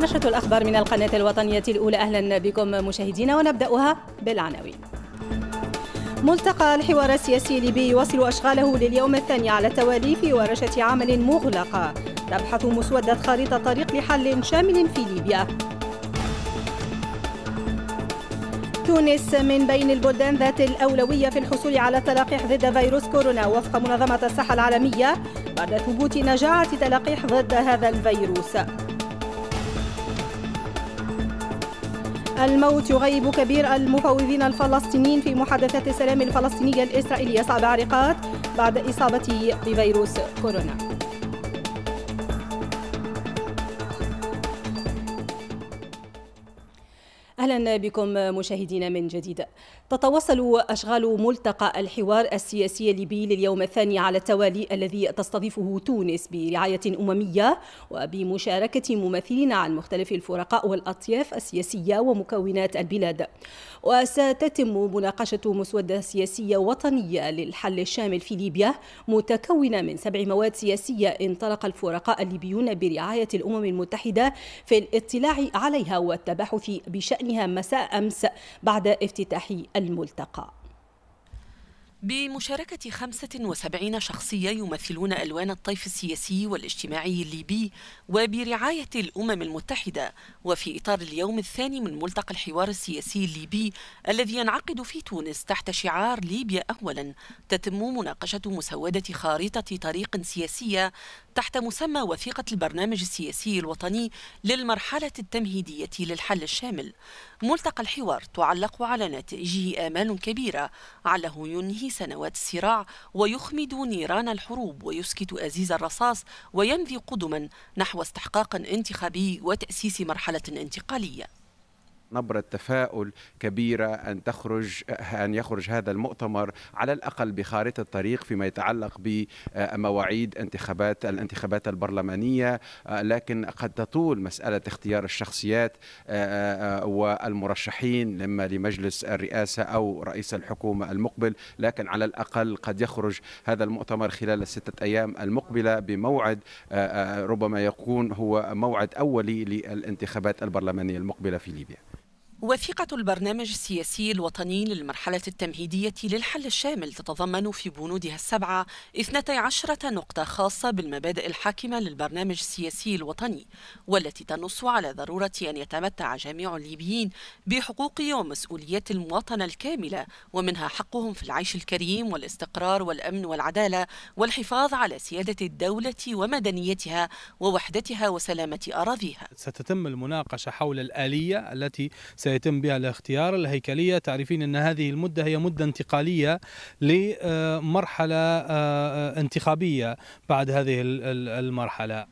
نشرة الأخبار من القناة الوطنية الأولى أهلا بكم مشاهدينا ونبدأها بالعناوين ملتقى الحوار السياسي الليبي يواصل أشغاله لليوم الثاني على التوالي في ورشة عمل مغلقة تبحث مسودة خريطة طريق لحل شامل في ليبيا تونس من بين البلدان ذات الأولوية في الحصول على تلقيح ضد فيروس كورونا وفق منظمة الصحة العالمية بعد ثبوت نجاعة تلقيح ضد هذا الفيروس الموت يغيب كبير المفوضين الفلسطينيين في محادثات السلام الفلسطينية الإسرائيلية صعب عرقات بعد إصابته بفيروس كورونا أهلا بكم مشاهدينا من جديد تتواصل أشغال ملتقى الحوار السياسي الليبي لليوم الثاني على التوالي الذي تستضيفه تونس برعاية أممية وبمشاركة ممثلين عن مختلف الفرقاء والأطياف السياسية ومكونات البلاد وستتم مناقشة مسودة سياسية وطنية للحل الشامل في ليبيا متكونة من سبع مواد سياسية انطلق الفرقاء الليبيون برعاية الأمم المتحدة في الاطلاع عليها والتباحث بشأن شأنها مساء أمس بعد افتتاح الملتقى بمشاركة 75 شخصية يمثلون ألوان الطيف السياسي والاجتماعي الليبي وبرعاية الأمم المتحدة وفي إطار اليوم الثاني من ملتقى الحوار السياسي الليبي الذي ينعقد في تونس تحت شعار ليبيا أولا تتم مناقشة مسودة خارطة طريق سياسية تحت مسمى وثيقة البرنامج السياسي الوطني للمرحلة التمهيدية للحل الشامل ملتقى الحوار تعلق على نتائجه آمال كبيرة علّه ينهي سنوات الصراع ويخمد نيران الحروب ويسكت أزيز الرصاص ويمضي قدما نحو استحقاق انتخابي وتأسيس مرحلة انتقالية نبرة تفاؤل كبيرة أن تخرج أن يخرج هذا المؤتمر على الأقل بخارطة طريق فيما يتعلق بمواعيد انتخابات الانتخابات البرلمانية لكن قد تطول مسألة اختيار الشخصيات آه، آه، والمرشحين لما لمجلس الرئاسة أو رئيس الحكومة المقبل لكن على الأقل قد يخرج هذا المؤتمر خلال الستة أيام المقبلة بموعد آه، ربما يكون هو موعد أولي للانتخابات البرلمانية المقبلة في ليبيا وثيقة البرنامج السياسي الوطني للمرحلة التمهيدية للحل الشامل تتضمن في بنودها السبعة 12 نقطة خاصة بالمبادئ الحاكمة للبرنامج السياسي الوطني والتي تنص على ضرورة أن يتمتع جميع الليبيين بحقوق ومسؤوليات المواطنة الكاملة ومنها حقهم في العيش الكريم والاستقرار والأمن والعدالة والحفاظ على سيادة الدولة ومدنيتها ووحدتها وسلامة أراضيها ستتم المناقشة حول الآلية التي سيتم بها الاختيار الهيكلية تعرفين أن هذه المدة هي مدة انتقالية لمرحلة آه، انتخابية بعد هذه المرحلة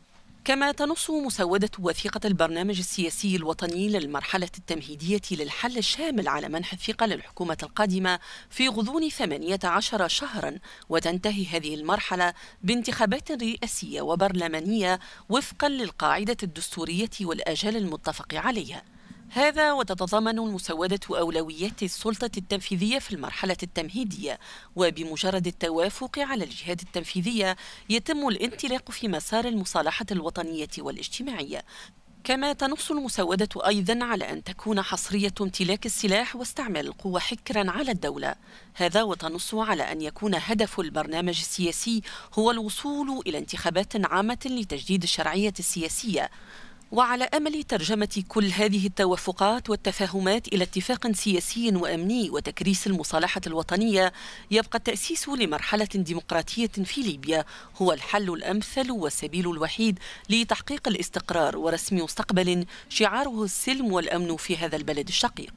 كما تنص مسودة وثيقة البرنامج السياسي الوطني للمرحلة التمهيدية للحل الشامل على منح الثقة للحكومة القادمة في غضون 18 شهرا وتنتهي هذه المرحلة بانتخابات رئاسية وبرلمانية وفقا للقاعدة الدستورية والآجال المتفق عليها هذا وتتضمن المسودة أولويات السلطة التنفيذية في المرحلة التمهيدية وبمجرد التوافق على الجهات التنفيذية يتم الانطلاق في مسار المصالحة الوطنية والاجتماعية كما تنص المسودة أيضا على أن تكون حصرية امتلاك السلاح واستعمال القوة حكرا على الدولة هذا وتنص على أن يكون هدف البرنامج السياسي هو الوصول إلى انتخابات عامة لتجديد الشرعية السياسية وعلى امل ترجمه كل هذه التوافقات والتفاهمات الى اتفاق سياسي وامني وتكريس المصالحه الوطنيه يبقى التاسيس لمرحله ديمقراطيه في ليبيا هو الحل الامثل والسبيل الوحيد لتحقيق الاستقرار ورسم مستقبل شعاره السلم والامن في هذا البلد الشقيق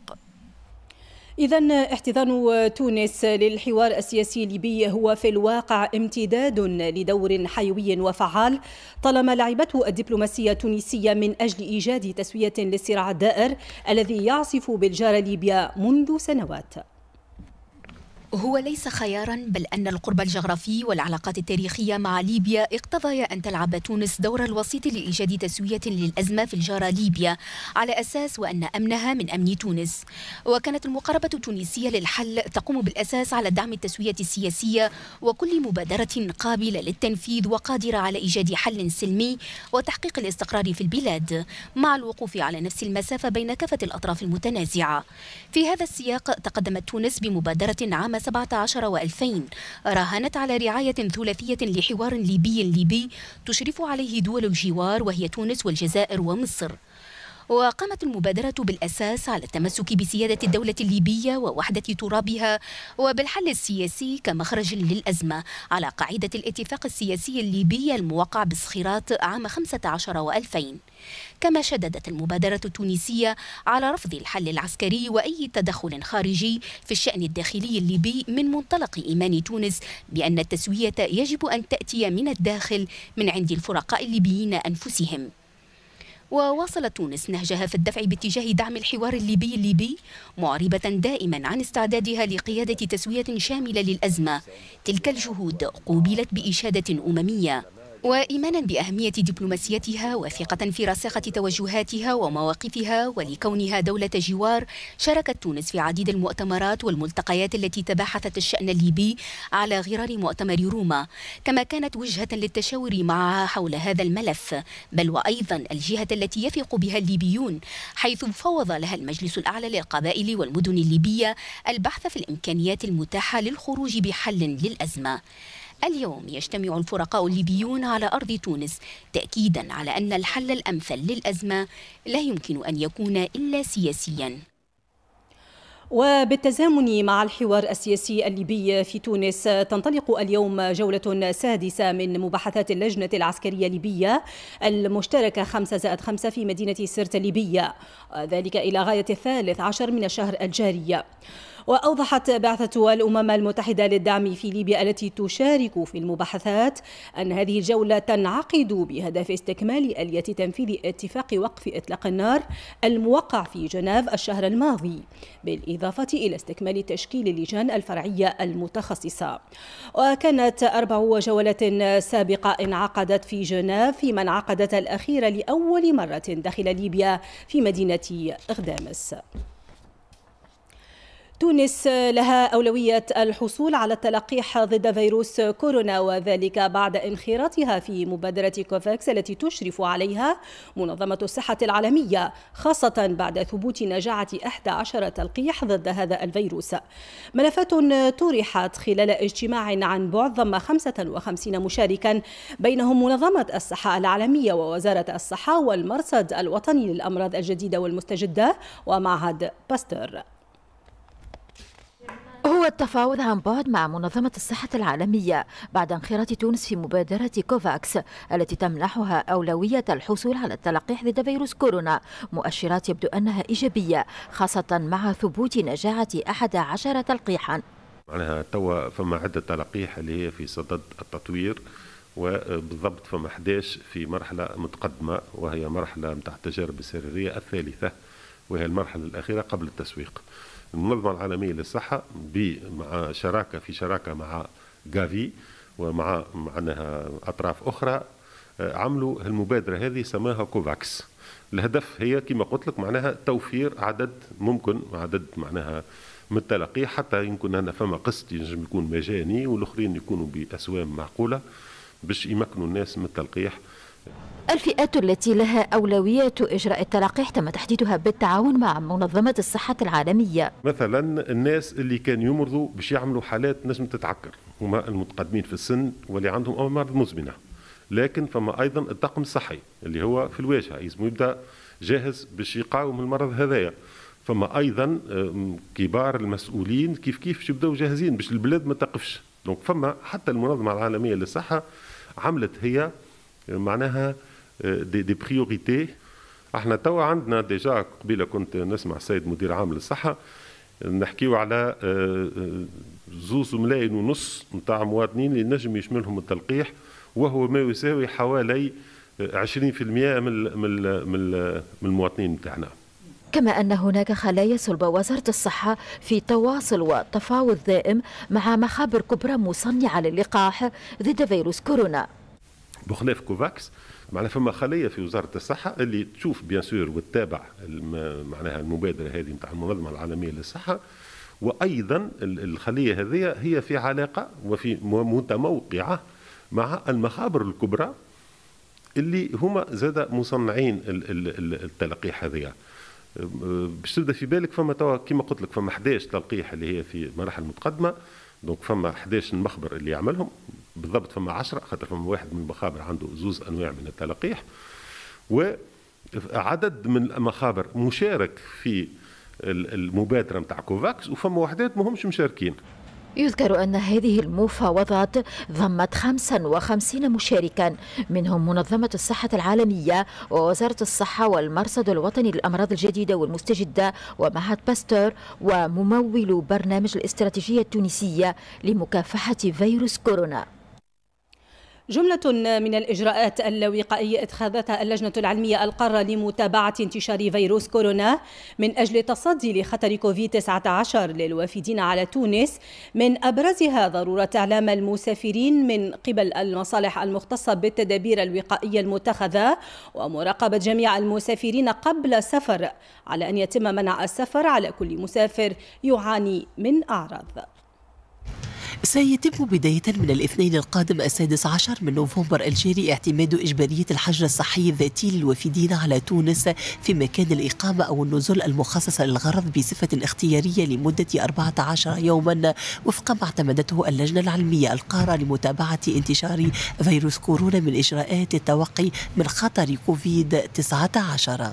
إذا احتضان تونس للحوار السياسي الليبي هو في الواقع امتداد لدور حيوي وفعال طالما لعبته الدبلوماسية التونسية من أجل إيجاد تسوية للصراع الدائر الذي يعصف بالجارة ليبيا منذ سنوات هو ليس خيارا بل أن القرب الجغرافي والعلاقات التاريخية مع ليبيا اقتضيا أن تلعب تونس دور الوسيط لإيجاد تسوية للأزمة في الجارة ليبيا على أساس وأن أمنها من أمن تونس وكانت المقاربة التونسية للحل تقوم بالأساس على دعم التسوية السياسية وكل مبادرة قابلة للتنفيذ وقادرة على إيجاد حل سلمي وتحقيق الاستقرار في البلاد مع الوقوف على نفس المسافة بين كافة الأطراف المتنازعة في هذا السياق تقدمت تونس بمبادرة عامة عام 17 و2000 راهنت على رعاية ثلاثية لحوار ليبي ليبي تشرف عليه دول الجوار وهي تونس والجزائر ومصر وقامت المبادرة بالأساس على التمسك بسيادة الدولة الليبية ووحدة ترابها وبالحل السياسي كمخرج للأزمة على قاعدة الاتفاق السياسي الليبي الموقع بالصخيرات عام 15 و2000 كما شددت المبادرة التونسية على رفض الحل العسكري وأي تدخل خارجي في الشأن الداخلي الليبي من منطلق إيمان تونس بأن التسوية يجب أن تأتي من الداخل من عند الفرقاء الليبيين أنفسهم وواصلت تونس نهجها في الدفع باتجاه دعم الحوار الليبي الليبي معربة دائما عن استعدادها لقيادة تسوية شاملة للأزمة تلك الجهود قوبلت بإشادة أممية وإيمانا بأهمية دبلوماسيتها وثقة في راسخة توجهاتها ومواقفها ولكونها دولة جوار شاركت تونس في عديد المؤتمرات والملتقيات التي تباحثت الشأن الليبي على غرار مؤتمر روما كما كانت وجهة للتشاور معها حول هذا الملف بل وأيضا الجهة التي يثق بها الليبيون حيث فوض لها المجلس الأعلى للقبائل والمدن الليبية البحث في الإمكانيات المتاحة للخروج بحل للأزمة اليوم يجتمع الفرقاء الليبيون على أرض تونس تأكيدا على أن الحل الأمثل للأزمة لا يمكن أن يكون إلا سياسيا وبالتزامن مع الحوار السياسي الليبي في تونس تنطلق اليوم جولة سادسة من مباحثات اللجنة العسكرية الليبية المشتركة 5 زائد 5 في مدينة سرت الليبية ذلك إلى غاية الثالث عشر من الشهر الجاري وأوضحت بعثة الأمم المتحدة للدعم في ليبيا التي تشارك في المباحثات أن هذه الجولة تنعقد بهدف استكمال آلية تنفيذ اتفاق وقف إطلاق النار الموقع في جنيف الشهر الماضي بالإضافة إلى استكمال تشكيل اللجان الفرعية المتخصصة وكانت أربع جولات سابقة انعقدت في جنيف فيما انعقدت الأخيرة لأول مرة داخل ليبيا في مدينة غدامس تونس لها أولوية الحصول على التلقيح ضد فيروس كورونا وذلك بعد انخراطها في مبادرة كوفاكس التي تشرف عليها منظمة الصحة العالمية خاصة بعد ثبوت نجاعة 11 تلقيح ضد هذا الفيروس ملفات طرحت خلال اجتماع عن بعد ضم 55 مشاركا بينهم منظمة الصحة العالمية ووزارة الصحة والمرصد الوطني للأمراض الجديدة والمستجدة ومعهد باستر هو التفاوض عن بعد مع منظمة الصحة العالمية بعد انخراط تونس في مبادرة كوفاكس التي تمنحها أولوية الحصول على التلقيح ضد فيروس كورونا مؤشرات يبدو أنها إيجابية خاصة مع ثبوت نجاعة أحد عشر تلقيحا معناها توا فما عدة تلقيح اللي هي في صدد التطوير وبالضبط فما 11 في مرحلة متقدمة وهي مرحلة متاع التجارب السريرية الثالثة وهي المرحلة الأخيرة قبل التسويق المنظمه العالميه للصحه مع شراكه في شراكه مع جافي ومع معناها اطراف اخرى آه، عملوا المبادره هذه سماها كوفاكس الهدف هي كما قلت لك معناها توفير عدد ممكن عدد معناها من التلقي حتى يمكن أن فما قسط ينجم يكون مجاني والاخرين يكونوا باسوام معقوله باش يمكنوا الناس من التلقيح الفئات التي لها أولويات إجراء التلقيح تم تحديدها بالتعاون مع منظمة الصحة العالمية مثلا الناس اللي كان يمرضوا باش يعملوا حالات نجم تتعكر هما المتقدمين في السن واللي عندهم أمراض مزمنة لكن فما أيضا الطاقم الصحي اللي هو في الواجهة يلزم يبدأ جاهز باش يقاوم المرض هذايا فما ايضا كبار المسؤولين كيف كيف باش يبداو جاهزين باش البلاد ما تقفش دونك فما حتى المنظمه العالميه للصحه عملت هي آه، معناها آه، دي, دي بريوريتي احنا توا عندنا ديجا قبيله كنت نسمع السيد مدير عام للصحه نحكيو على آه، آه، زوز ملايين ونص نتاع مواطنين اللي نجم يشملهم التلقيح وهو ما يساوي حوالي 20% من من من المواطنين نتاعنا كما أن هناك خلايا صلب وزارة الصحة في تواصل وتفاوض دائم مع مخابر كبرى مصنعة للقاح ضد فيروس كورونا بخلاف كوفاكس معناها فما خليه في وزاره الصحه اللي تشوف بيان سور وتتابع معناها المبادره هذه نتاع المنظمه العالميه للصحه وايضا الخليه هذه هي في علاقه وفي متموقعه مع المخابر الكبرى اللي هما زاد مصنعين التلقيح هذه باش تبدا في بالك فما توا كما قلت لك فما 11 تلقيح اللي هي في مراحل متقدمه دونك فما 11 مخبر اللي يعملهم بالضبط فما 10 خاطر فما واحد من المخابر عنده زوز انواع من التلقيح وعدد من المخابر مشارك في المبادره نتاع كوفاكس وفما وحدات ماهمش مشاركين يذكر أن هذه المفاوضات ضمت 55 مشاركا منهم منظمة الصحة العالمية ووزارة الصحة والمرصد الوطني للأمراض الجديدة والمستجدة ومعهد باستور وممول برنامج الاستراتيجية التونسية لمكافحة فيروس كورونا جملة من الإجراءات الوقائية اتخذتها اللجنة العلمية القارة لمتابعة انتشار فيروس كورونا من أجل التصدي لخطر كوفيد-19 للوافدين على تونس من أبرزها ضرورة إعلام المسافرين من قبل المصالح المختصة بالتدابير الوقائية المتخذة ومراقبة جميع المسافرين قبل السفر على أن يتم منع السفر على كل مسافر يعاني من أعراض سيتم بداية من الاثنين القادم السادس عشر من نوفمبر الجاري اعتماد إجبارية الحجر الصحي الذاتي للوافدين على تونس في مكان الإقامة أو النزول المخصصة للغرض بصفة اختيارية لمدة 14 يوما وفق ما اعتمدته اللجنة العلمية القارة لمتابعة انتشار فيروس كورونا من إجراءات التوقي من خطر كوفيد 19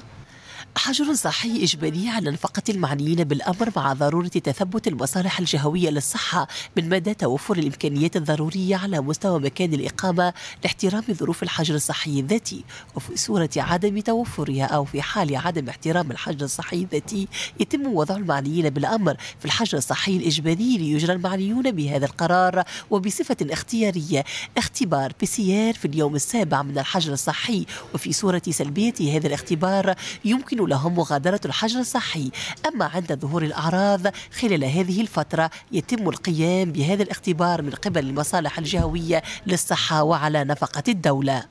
حجر صحي إجباري على نفقة المعنيين بالأمر مع ضرورة تثبت المصالح الجهوية للصحة من مدى توفر الإمكانيات الضرورية على مستوى مكان الإقامة لاحترام ظروف الحجر الصحي الذاتي وفي صورة عدم توفرها أو في حال عدم احترام الحجر الصحي الذاتي يتم وضع المعنيين بالأمر في الحجر الصحي الإجباري ليجرى المعنيون بهذا القرار وبصفة اختيارية اختبار بي سي في اليوم السابع من الحجر الصحي وفي صورة سلبية هذا الاختبار يمكن لهم مغادرة الحجر الصحي أما عند ظهور الأعراض خلال هذه الفترة يتم القيام بهذا الاختبار من قبل المصالح الجهوية للصحة وعلى نفقة الدولة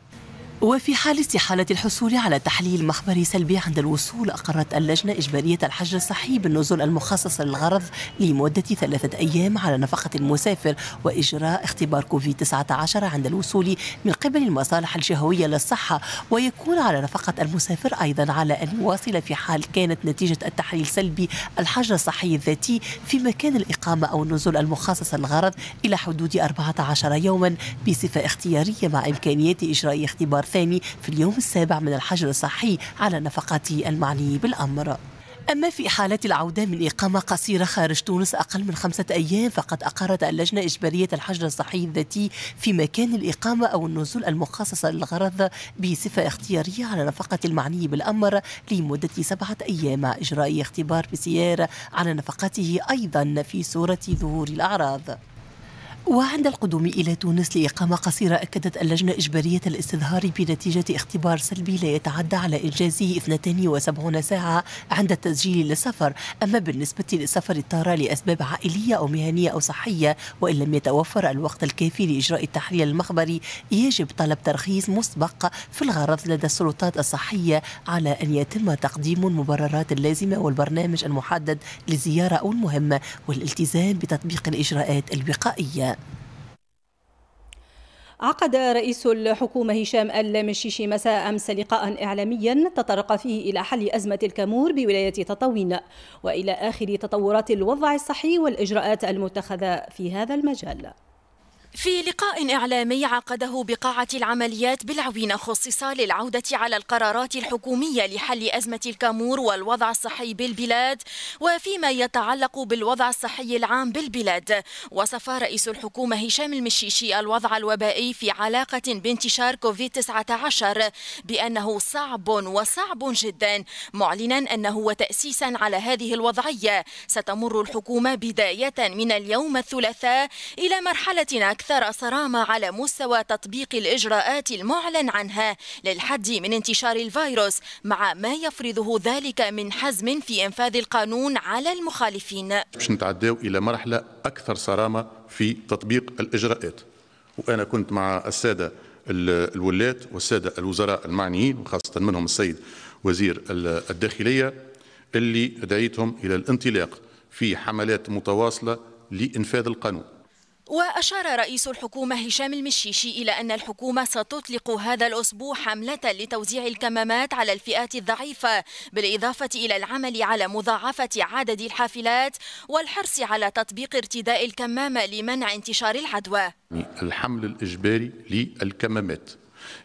وفي حال استحالة الحصول على تحليل مخبري سلبي عند الوصول أقرت اللجنة إجبارية الحجر الصحي بالنزول المخصص للغرض لمدة ثلاثة أيام على نفقة المسافر وإجراء اختبار كوفيد 19 عند الوصول من قبل المصالح الجهوية للصحة ويكون على نفقة المسافر أيضا على أن يواصل في حال كانت نتيجة التحليل سلبي الحجر الصحي الذاتي في مكان الإقامة أو النزول المخصص للغرض إلى حدود 14 يوما بصفة اختيارية مع إمكانية إجراء اختبار دولار ثاني في اليوم السابع من الحجر الصحي على نفقات المعني بالأمر أما في حالة العودة من إقامة قصيرة خارج تونس أقل من خمسة أيام فقد أقرت اللجنة إجبارية الحجر الصحي الذاتي في مكان الإقامة أو النزول المخصصة للغرض بصفة اختيارية على نفقة المعني بالأمر لمدة سبعة أيام مع إجراء اختبار بسيار على نفقته أيضا في صورة ظهور الأعراض وعند القدوم إلى تونس لإقامة قصيرة أكدت اللجنة إجبارية الاستظهار بنتيجة اختبار سلبي لا يتعدى على إنجازه 72 ساعة عند التسجيل للسفر أما بالنسبة للسفر الطارة لأسباب عائلية أو مهنية أو صحية وإن لم يتوفر الوقت الكافي لإجراء التحليل المخبري يجب طلب ترخيص مسبق في الغرض لدى السلطات الصحية على أن يتم تقديم المبررات اللازمة والبرنامج المحدد للزيارة أو المهمة والالتزام بتطبيق الإجراءات الوقائية عقد رئيس الحكومة هشام اللامشيشي مساء أمس لقاء إعلاميا تطرق فيه إلى حل أزمة الكامور بولاية تطاوين وإلى آخر تطورات الوضع الصحي والإجراءات المتخذة في هذا المجال في لقاء إعلامي عقده بقاعة العمليات بالعوين خصص للعودة على القرارات الحكومية لحل أزمة الكامور والوضع الصحي بالبلاد وفيما يتعلق بالوضع الصحي العام بالبلاد وصف رئيس الحكومة هشام المشيشي الوضع الوبائي في علاقة بانتشار كوفيد-19 بأنه صعب وصعب جدا معلنا أنه وتأسيسا على هذه الوضعية ستمر الحكومة بداية من اليوم الثلاثاء إلى مرحلة أكثر أكثر صرامة على مستوى تطبيق الإجراءات المعلن عنها للحد من انتشار الفيروس مع ما يفرضه ذلك من حزم في إنفاذ القانون على المخالفين باش نتعداو إلى مرحلة أكثر صرامة في تطبيق الإجراءات وأنا كنت مع السادة الولاة والسادة الوزراء المعنيين وخاصة منهم السيد وزير الداخلية اللي دعيتهم إلى الانطلاق في حملات متواصلة لإنفاذ القانون وأشار رئيس الحكومة هشام المشيشي إلى أن الحكومة ستطلق هذا الأسبوع حملة لتوزيع الكمامات على الفئات الضعيفة بالإضافة إلى العمل على مضاعفة عدد الحافلات والحرص على تطبيق ارتداء الكمامة لمنع انتشار العدوى يعني الحمل الإجباري للكمامات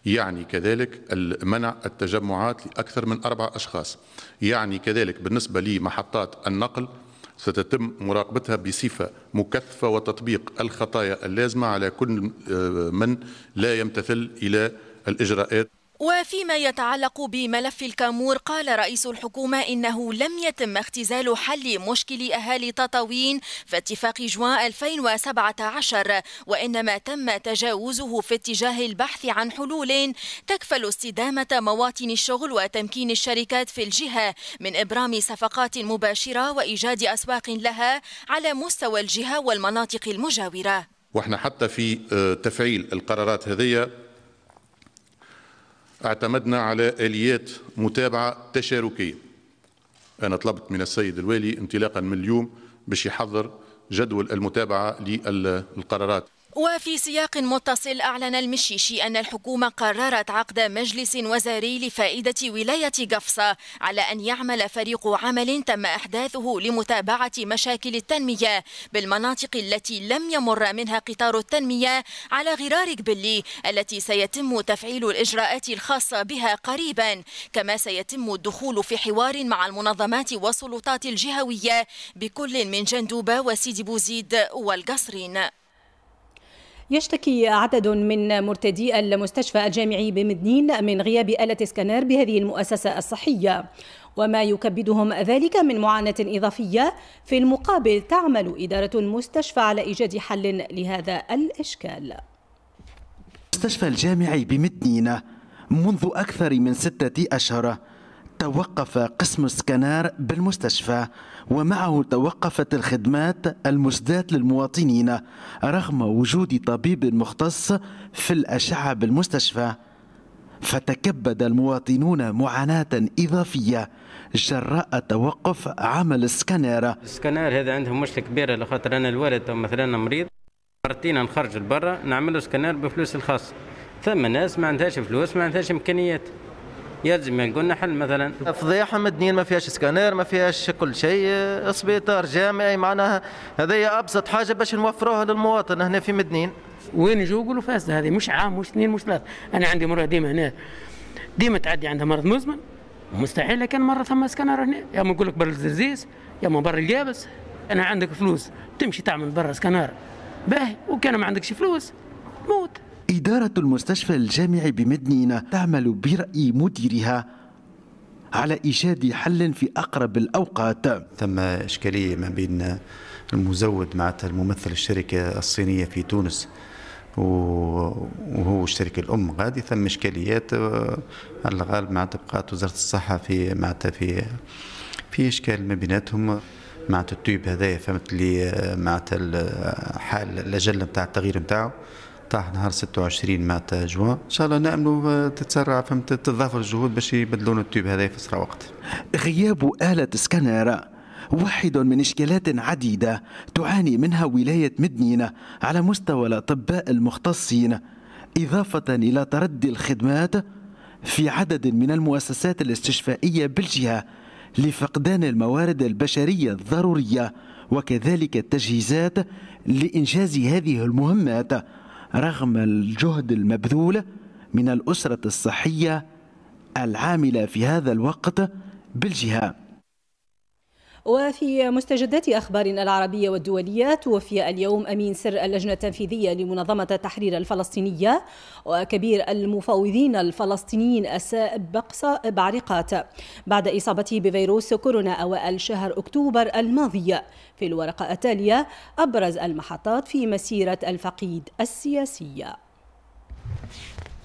يعني كذلك منع التجمعات لأكثر من أربعة أشخاص يعني كذلك بالنسبة لمحطات النقل ستتم مراقبتها بصفة مكثفة وتطبيق الخطايا اللازمة على كل آه، من لا يمتثل إلى الإجراءات وفيما يتعلق بملف الكامور قال رئيس الحكومة إنه لم يتم اختزال حل مشكل أهالي تطاوين في اتفاق جوان 2017 وإنما تم تجاوزه في اتجاه البحث عن حلول تكفل استدامة مواطن الشغل وتمكين الشركات في الجهة من إبرام صفقات مباشرة وإيجاد أسواق لها على مستوى الجهة والمناطق المجاورة واحنا حتى في آه، تفعيل القرارات هذه اعتمدنا على اليات متابعه تشاركيه انا طلبت من السيد الوالي انطلاقا من اليوم باش يحضر جدول المتابعه للقرارات وفي سياق متصل أعلن المشيشي أن الحكومة قررت عقد مجلس وزاري لفائدة ولاية قفصة على أن يعمل فريق عمل تم أحداثه لمتابعة مشاكل التنمية بالمناطق التي لم يمر منها قطار التنمية على غرار قبلي التي سيتم تفعيل الإجراءات الخاصة بها قريبا كما سيتم الدخول في حوار مع المنظمات والسلطات الجهوية بكل من جندوبة وسيدي بوزيد والقصرين يشتكي عدد من مرتدي المستشفى الجامعي بمدنين من غياب آلة سكانير بهذه المؤسسة الصحية وما يكبدهم ذلك من معاناة إضافية في المقابل تعمل إدارة المستشفى على إيجاد حل لهذا الإشكال المستشفى الجامعي بمدنين منذ أكثر من ستة أشهر توقف قسم السكانر بالمستشفى ومعه توقفت الخدمات المسداة للمواطنين رغم وجود طبيب مختص في الأشعة بالمستشفى فتكبد المواطنون معاناة إضافية جراء توقف عمل السكانير السكانير هذا عندهم مشكلة كبيرة لخاطر أنا الوالد مثلا مريض مرتين نخرج لبرا نعمل سكانير بفلوس الخاصة ثم ناس ما عندهاش فلوس ما عندهاش إمكانيات يلزم قلنا حل مثلا فضيحه مدنيين ما فيهاش سكانير ما فيهاش كل شيء سبيطار جامعي معناها هذه ابسط حاجه باش نوفروها للمواطن هنا في مدنين وين يجوا يقولوا فاسده هذه مش عام مش اثنين مش ثلاث انا عندي مراه ديما هنا ديما تعدي عندها مرض مزمن مستحيل كان مره ثم سكانر هنا يا ما نقول لك برا الزرزيس يا ما برا القابس انا عندك فلوس تمشي تعمل برا سكانر باهي وكان ما عندكش فلوس موت إدارة المستشفى الجامعي بمدنينة تعمل برأي مديرها على إيجاد حل في أقرب الأوقات ثم إشكالية ما بين المزود مع الممثل الشركة الصينية في تونس وهو الشركة الأم غادي ثم إشكاليات آه، على الغالب مع بقات وزارة الصحة في معناتها في في إشكال ما بيناتهم معناتها التويب هذايا فهمت لي آه، معناتها الحال آه، الأجل نتاع التغيير نتاعو طاح نهار 26 مات جوان ان شاء الله ناملوا آه، تتسرع فهمت تتضافر الجهود باش يبدلون التوب هذا في اسرع وقت غياب آلة سكانر واحد من إشكالات عديدة تعاني منها ولاية مدنينة على مستوى الأطباء المختصين إضافة إلى تردي الخدمات في عدد من المؤسسات الاستشفائية بالجهة لفقدان الموارد البشرية الضرورية وكذلك التجهيزات لإنجاز هذه المهمات رغم الجهد المبذول من الأسرة الصحية العاملة في هذا الوقت بالجهة وفي مستجدات أخبارنا العربية والدولية توفي اليوم أمين سر اللجنة التنفيذية لمنظمة التحرير الفلسطينية وكبير المفاوضين الفلسطينيين السائب بعرقات بعد إصابته بفيروس كورونا أوائل شهر أكتوبر الماضي في الورقة التالية أبرز المحطات في مسيرة الفقيد السياسية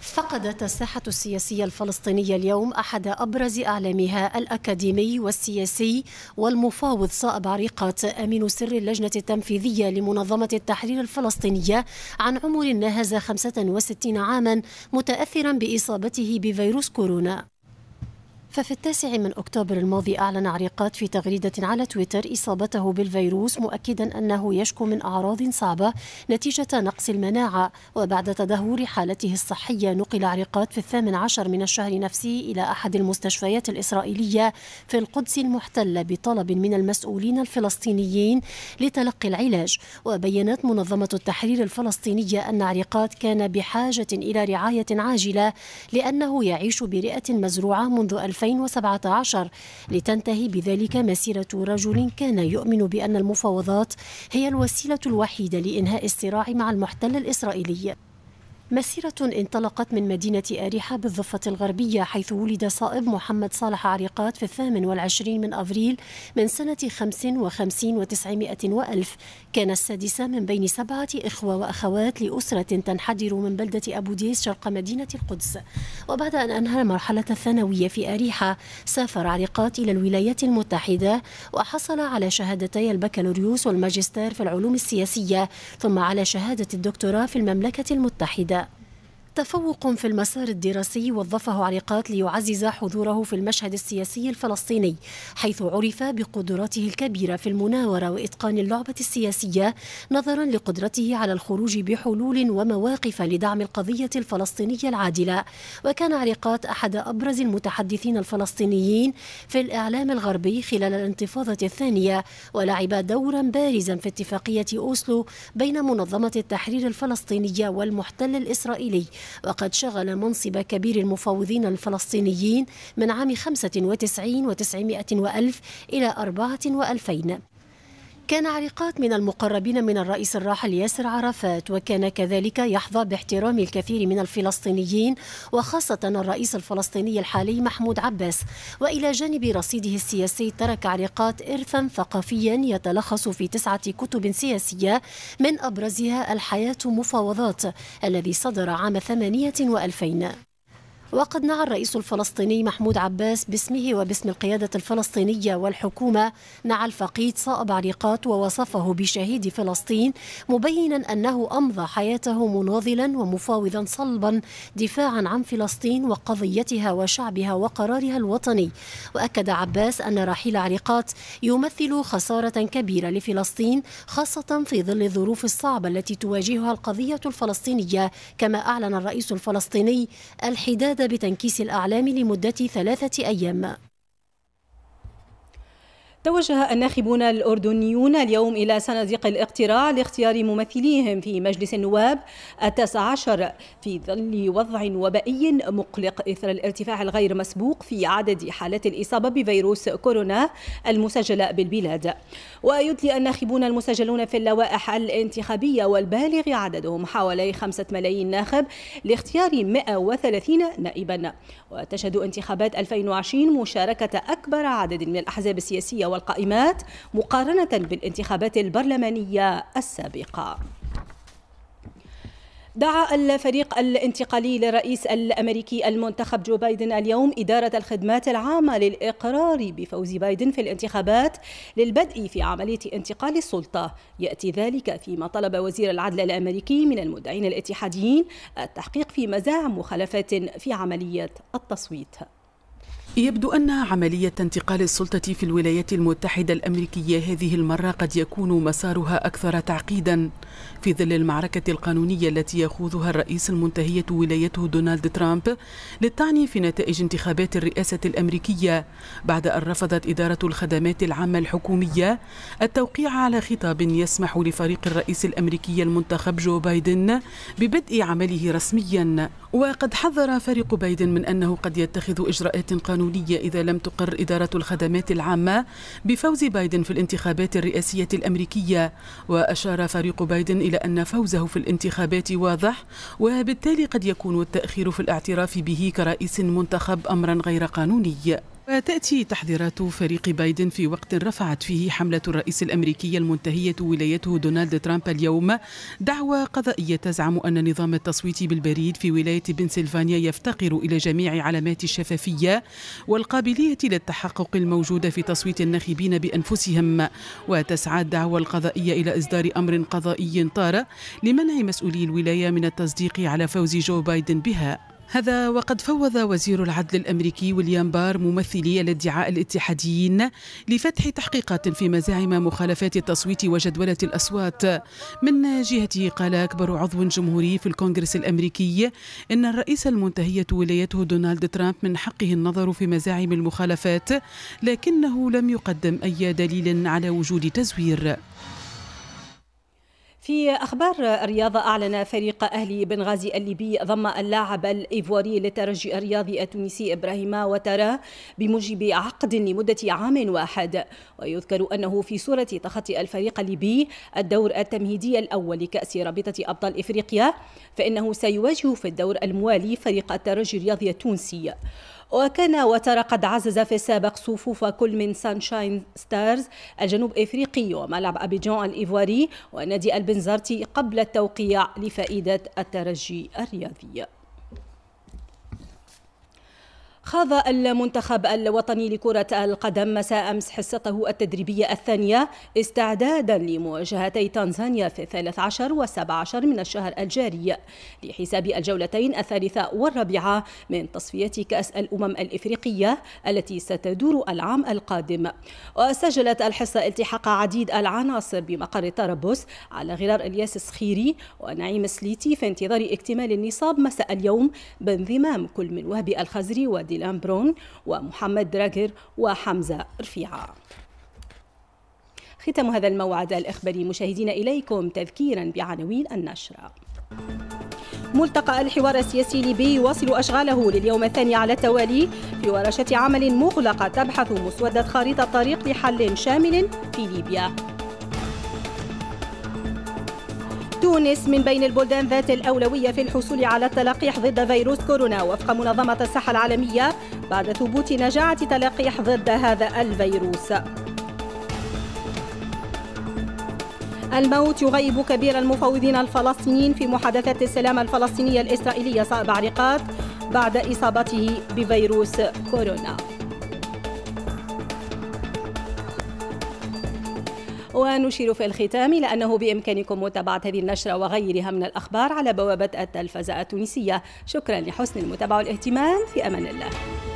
فقدت الساحة السياسية الفلسطينية اليوم أحد أبرز أعلامها الأكاديمي والسياسي والمفاوض صائب عريقات أمين سر اللجنة التنفيذية لمنظمة التحرير الفلسطينية عن عمر ناهز 65 عاما متأثرا بإصابته بفيروس كورونا ففي التاسع من أكتوبر الماضي أعلن عريقات في تغريدة على تويتر إصابته بالفيروس مؤكدا أنه يشكو من أعراض صعبة نتيجة نقص المناعة وبعد تدهور حالته الصحية نقل عريقات في الثامن عشر من الشهر نفسه إلى أحد المستشفيات الإسرائيلية في القدس المحتلة بطلب من المسؤولين الفلسطينيين لتلقي العلاج وبينت منظمة التحرير الفلسطينية أن عريقات كان بحاجة إلى رعاية عاجلة لأنه يعيش برئة مزروعة منذ 2000 2017 لتنتهي بذلك مسيرة رجل كان يؤمن بأن المفاوضات هي الوسيلة الوحيدة لإنهاء الصراع مع المحتل الإسرائيلي مسيرة انطلقت من مدينة آريحة بالضفة الغربية حيث ولد صائب محمد صالح عريقات في الثامن والعشرين من أفريل من سنة خمس وخمسين وتسعمائة وألف كان السادس من بين سبعة إخوة وأخوات لأسرة تنحدر من بلدة أبو ديس شرق مدينة القدس وبعد أن أنهى المرحلة الثانوية في آريحة سافر عريقات إلى الولايات المتحدة وحصل على شهادتي البكالوريوس والماجستير في العلوم السياسية ثم على شهادة الدكتوراه في المملكة المتحدة تفوق في المسار الدراسي وظفه عريقات ليعزز حضوره في المشهد السياسي الفلسطيني حيث عرف بقدراته الكبيرة في المناورة وإتقان اللعبة السياسية نظرا لقدرته على الخروج بحلول ومواقف لدعم القضية الفلسطينية العادلة وكان عريقات أحد أبرز المتحدثين الفلسطينيين في الإعلام الغربي خلال الانتفاضة الثانية ولعب دورا بارزا في اتفاقية أوسلو بين منظمة التحرير الفلسطينية والمحتل الإسرائيلي وقد شغل منصب كبير المفوضين الفلسطينيين من عام 95 و900 وألف إلى 4 وألفين كان عريقات من المقربين من الرئيس الراحل ياسر عرفات وكان كذلك يحظى باحترام الكثير من الفلسطينيين وخاصة الرئيس الفلسطيني الحالي محمود عباس وإلى جانب رصيده السياسي ترك عريقات إرثا ثقافيا يتلخص في تسعة كتب سياسية من أبرزها الحياة مفاوضات الذي صدر عام 8 وألفين وقد نعى الرئيس الفلسطيني محمود عباس باسمه وباسم القيادة الفلسطينية والحكومة نعى الفقيد صائب عريقات ووصفه بشهيد فلسطين مبينا أنه أمضى حياته مناضلا ومفاوضا صلبا دفاعا عن فلسطين وقضيتها وشعبها وقرارها الوطني وأكد عباس أن رحيل عريقات يمثل خسارة كبيرة لفلسطين خاصة في ظل الظروف الصعبة التي تواجهها القضية الفلسطينية كما أعلن الرئيس الفلسطيني الحداد بتنكيس الأعلام لمدة ثلاثة أيام توجه الناخبون الأردنيون اليوم إلى صناديق الاقتراع لاختيار ممثليهم في مجلس النواب التاسع عشر في ظل وضع وبائي مقلق إثر الارتفاع الغير مسبوق في عدد حالات الإصابة بفيروس كورونا المسجلة بالبلاد ويدلي الناخبون المسجلون في اللوائح الانتخابية والبالغ عددهم حوالي خمسة ملايين ناخب لاختيار 130 نائبا وتشهد انتخابات 2020 مشاركة أكبر عدد من الأحزاب السياسية والقائمات مقارنة بالانتخابات البرلمانية السابقة دعا الفريق الانتقالي للرئيس الامريكي المنتخب جو بايدن اليوم اداره الخدمات العامه للاقرار بفوز بايدن في الانتخابات للبدء في عمليه انتقال السلطه ياتي ذلك فيما طلب وزير العدل الامريكي من المدعين الاتحاديين التحقيق في مزاعم مخالفات في عمليه التصويت يبدو أن عملية انتقال السلطة في الولايات المتحدة الأمريكية هذه المرة قد يكون مسارها أكثر تعقيدا في ظل المعركة القانونية التي يخوضها الرئيس المنتهية ولايته دونالد ترامب للتعني في نتائج انتخابات الرئاسة الأمريكية بعد أن رفضت إدارة الخدمات العامة الحكومية التوقيع على خطاب يسمح لفريق الرئيس الأمريكي المنتخب جو بايدن ببدء عمله رسميا وقد حذر فريق بايدن من أنه قد يتخذ إجراءات قانونية القانونية إذا لم تقر إدارة الخدمات العامة بفوز بايدن في الانتخابات الرئاسية الأمريكية وأشار فريق بايدن إلى أن فوزه في الانتخابات واضح وبالتالي قد يكون التأخير في الاعتراف به كرئيس منتخب أمرا غير قانوني وتأتي تحذيرات فريق بايدن في وقت رفعت فيه حملة الرئيس الأمريكي المنتهية ولايته دونالد ترامب اليوم دعوى قضائية تزعم أن نظام التصويت بالبريد في ولاية بنسلفانيا يفتقر إلى جميع علامات الشفافية والقابلية للتحقق الموجودة في تصويت الناخبين بأنفسهم وتسعى الدعوى القضائية إلى إصدار أمر قضائي طار لمنع مسؤولي الولاية من التصديق على فوز جو بايدن بها هذا وقد فوض وزير العدل الامريكي ويليام بار ممثلي الادعاء الاتحاديين لفتح تحقيقات في مزاعم مخالفات التصويت وجدوله الاصوات. من جهته قال اكبر عضو جمهوري في الكونغرس الامريكي ان الرئيس المنتهية ولايته دونالد ترامب من حقه النظر في مزاعم المخالفات لكنه لم يقدم اي دليل على وجود تزوير. في أخبار الرياضة أعلن فريق أهلي بنغازي الليبي ضم اللاعب الإيفواري للترجي الرياضي التونسي إبراهيم وترا بموجب عقد لمدة عام واحد ويذكر أنه في صورة تخطي الفريق الليبي الدور التمهيدي الأول لكأس رابطة أبطال إفريقيا فإنه سيواجه في الدور الموالي فريق الترجي الرياضي التونسي وكان وتر قد عزز في السابق صفوف كل من سانشاين ستارز الجنوب إفريقي وملعب ابيجون الإيفواري ونادي البنزرتي قبل التوقيع لفائدة الترجي الرياضي خاض المنتخب الوطني لكرة القدم مساء أمس حصته التدريبية الثانية استعدادا لمواجهتي تنزانيا في الثالث عشر والسابع عشر من الشهر الجاري لحساب الجولتين الثالثة والرابعة من تصفية كأس الأمم الإفريقية التي ستدور العام القادم وسجلت الحصة التحاق عديد العناصر بمقر طرابلس على غرار الياس الصخيري ونعيم سليتي في انتظار اكتمال النصاب مساء اليوم بانضمام كل من وهبي الخزري ودي ديلان برون ومحمد دراجر وحمزة رفيعة ختام هذا الموعد الإخباري مشاهدينا إليكم تذكيرا بعناوين النشرة ملتقى الحوار السياسي الليبي يواصل أشغاله لليوم الثاني على التوالي في ورشة عمل مغلقة تبحث مسودة خريطة طريق لحل شامل في ليبيا تونس من بين البلدان ذات الأولوية في الحصول على التلقيح ضد فيروس كورونا وفق منظمة الصحة العالمية بعد ثبوت نجاعة تلقيح ضد هذا الفيروس الموت يغيب كبير المفاوضين الفلسطينيين في محادثات السلام الفلسطينية الإسرائيلية صائب عريقات بعد إصابته بفيروس كورونا ونشير في الختام إلى أنه بإمكانكم متابعة هذه النشرة وغيرها من الأخبار على بوابة التلفزة التونسية شكرا لحسن المتابعة والاهتمام في أمان الله